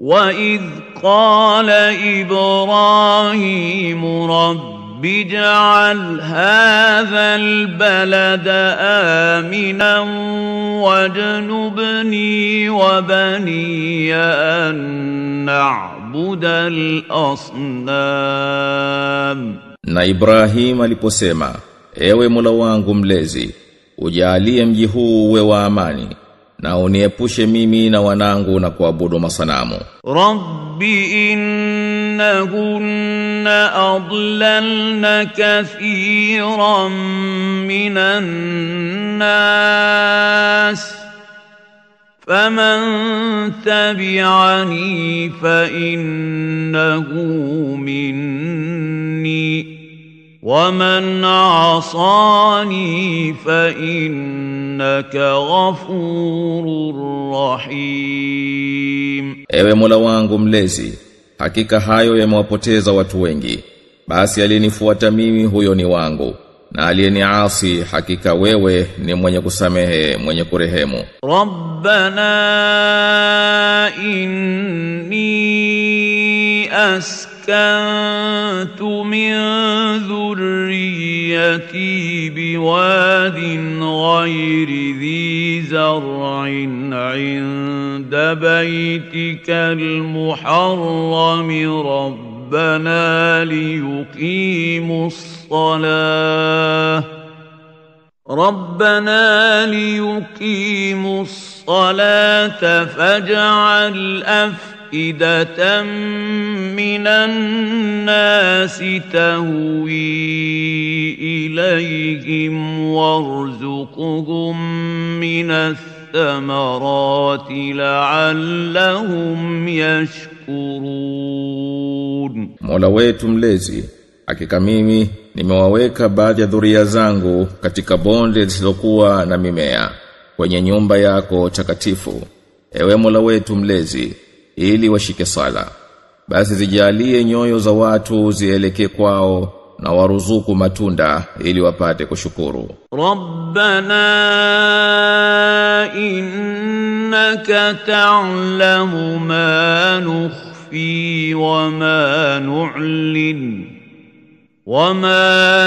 وَإِذْ قَالَ إِبْرَاهِيمُ رَبِّ اجْعَلْ هَٰذَا الْبَلَدَ آمِنًا وَاجْنُبْنِي وَبَنِي أَن نَّعْبُدَ الْأَصْنَامَ Na Ibrahim aliposema, ewe Mola wangu mlezi, ujalie mji huu uwe wa amani na uniepushe mimi na wanangu na kuabudu masanamu rabbi inna innahunna adlalna kathiran minan nas faman فمن تبعني فإنه مني ومن عصاني فإنك غفور rahim Ewe Mola wangu mlezi hakika hayo yamewapoteza watu wengi basi aliyenifuata mimi huyo ni wangu na aliyeniasi hakika wewe ni mwenye kusamehe mwenye kurehemu Rabbana inni اسكنت من ذريتي بواد غير ذي زرع عند بيتك المحرم ربنا ليقيموا الصلاه ربنا ليقيموا الصلاه فاجعل افئده أفئدة من الناس تهوي إليهم وارزقهم من الثمرات لعلهم يشكرون Mola wetu mlezi hakika mimi nimewaweka baadhi ya dhuria zangu katika bonde lisilokuwa na mimea kwenye nyumba yako takatifu ewe Mola wetu mlezi ili washike sala basi zijalie nyoyo za watu zieleke kwao na waruzuku matunda ili wapate kushukuru rabbana innaka ta'lamu ma nukhfi wa ma nu'lin wa ma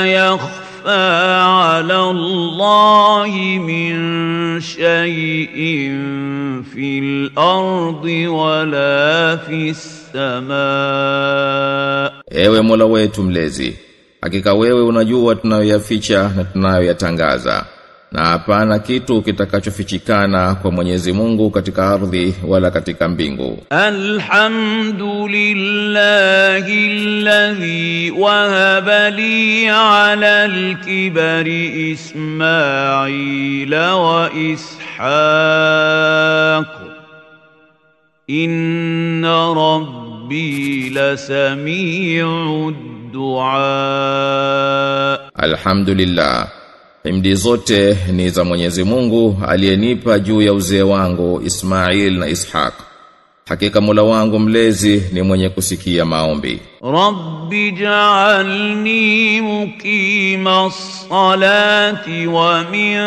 yakhfa يخفى عَلَى اللَّهِ مِنْ شَيْءٍ فِي الْأَرْضِ وَلَا فِي السَّمَاءِ Ewe Mola wetu mlezi hakika wewe unajua tunayoyaficha na tunayoyatangaza na hapana kitu kitakachofichikana kwa Mwenyezi Mungu katika ardhi wala katika mbingu. Alhamdulillahi alladhi wahaba li ala alkibari Ismaila wa Ishaq inna rabbi lasami'ud du'a. Alhamdulillah Imdi zote ni za Mwenyezi Mungu aliyenipa juu ya uzee wangu Ismail na Ishaq. Hakika Mola wangu mlezi ni mwenye kusikia maombi. Rabbi ja'alni muqima salati wa min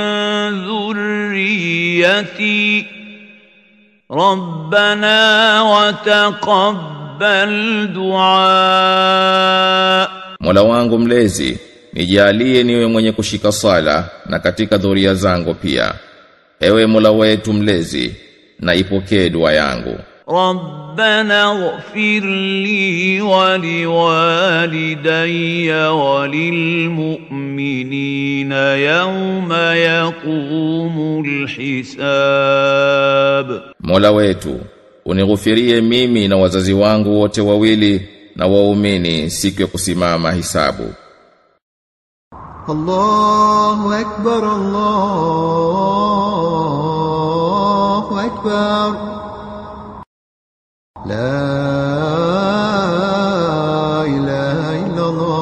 dhurriyyati Rabbana wa taqabbal du'a. Mola wangu mlezi nijalie niwe mwenye kushika sala na katika dhuria zangu pia ewe Mola wetu mlezi na ipokee dua yangu Rabbana ighfir li wa liwalidayya wa lilmu'minina yawma yaqumul hisab Mola wetu unighufirie mimi na wazazi wangu wote wawili na waumini siku ya kusimama hisabu الله أكبر الله أكبر لا إله إلا الله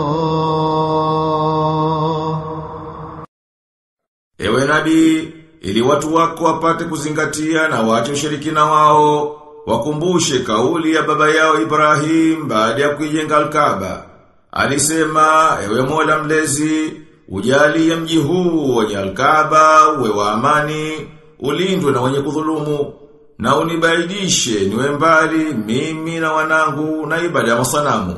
Ewe nabii ili watu wako wapate kuzingatia na waache ushirikina wao wakumbushe kauli ya baba yao Ibrahim baada ya kuijenga Alkaba alisema ewe Mola mlezi ya mji huu wenye alkaba uwe wa amani, ulindwe na wenye kudhulumu, na unibaidishe niwe mbali mimi na wanangu na ibada ya masanamu.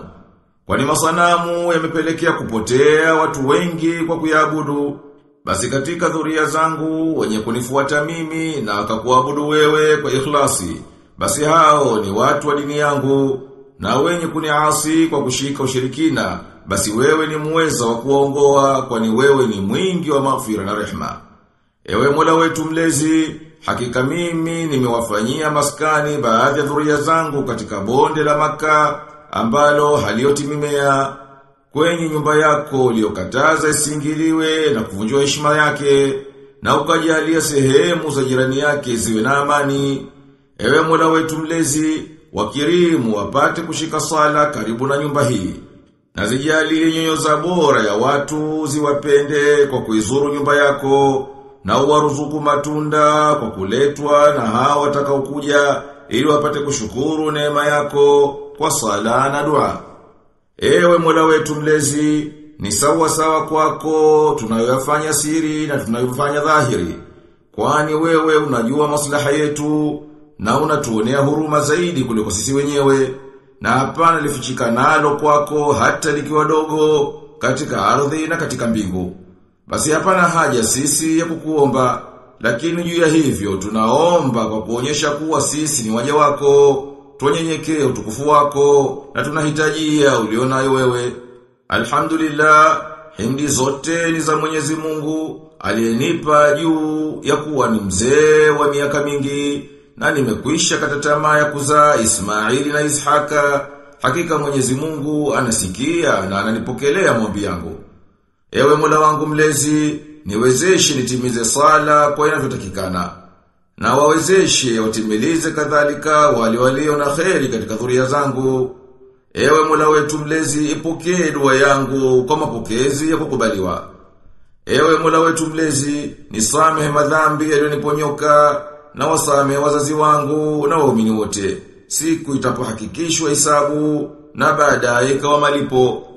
Kwani masanamu yamepelekea kupotea watu wengi kwa kuyaabudu Basi katika dhuria zangu wenye kunifuata mimi na wakakuabudu wewe kwa ikhlasi, basi hao ni watu wa dini yangu na wenye kuniasi kwa kushika ushirikina, basi wewe ni muweza wa kuongoa kwani wewe ni mwingi wa mafira na rehma. Ewe Mola wetu mlezi, hakika mimi nimewafanyia maskani baadhi ya dhuria zangu katika bonde la maka ambalo haliyotimimea kwenye nyumba yako uliyokataza isingiliwe na kuvunjiwa heshima yake na ukajalia sehemu za jirani yake ziwe na amani. Ewe Mola wetu mlezi, wakirimu wapate kushika sala karibu na nyumba hii. Na zijali nyoyo za bora ya watu ziwapende kwa kuizuru nyumba yako na uwaruzuku matunda kwa kuletwa na hao watakaokuja ili wapate kushukuru neema yako kwa sala na dua. Ewe Mola wetu mlezi, ni sawa sawa kwako tunayoyafanya siri na tunayofanya dhahiri. Kwani wewe unajua maslaha yetu na unatuonea huruma zaidi kuliko sisi wenyewe na hapana lifichika nalo kwako hata likiwa dogo katika ardhi na katika mbingu basi hapana haja sisi ya kukuomba lakini juu ya hivyo tunaomba kwa kuonyesha kuwa sisi ni waja wako tuonyenyekee utukufu wako na tunahitajia ulionayo wewe alhamdulillah hindi zote ni za Mwenyezi Mungu aliyenipa juu ya kuwa ni mzee wa miaka mingi na nimekwisha kata tamaa ya kuzaa Ismaili na Ishaka. Hakika Mwenyezi Mungu anasikia na ananipokelea maombi yangu. Ewe Mola wangu mlezi, niwezeshe nitimize sala kwa inavyotakikana. Na wawezeshe watimilize kadhalika wale walio na kheri katika dhuria zangu. Ewe Mola wetu mlezi, ipokee dua yangu kwa mapokezi ya kukubaliwa. Ewe Mola wetu mlezi, nisamehe madhambi yaliyoniponyoka na wasame wazazi wangu na waumini wote siku itapohakikishwa hisabu na baadaye kwa malipo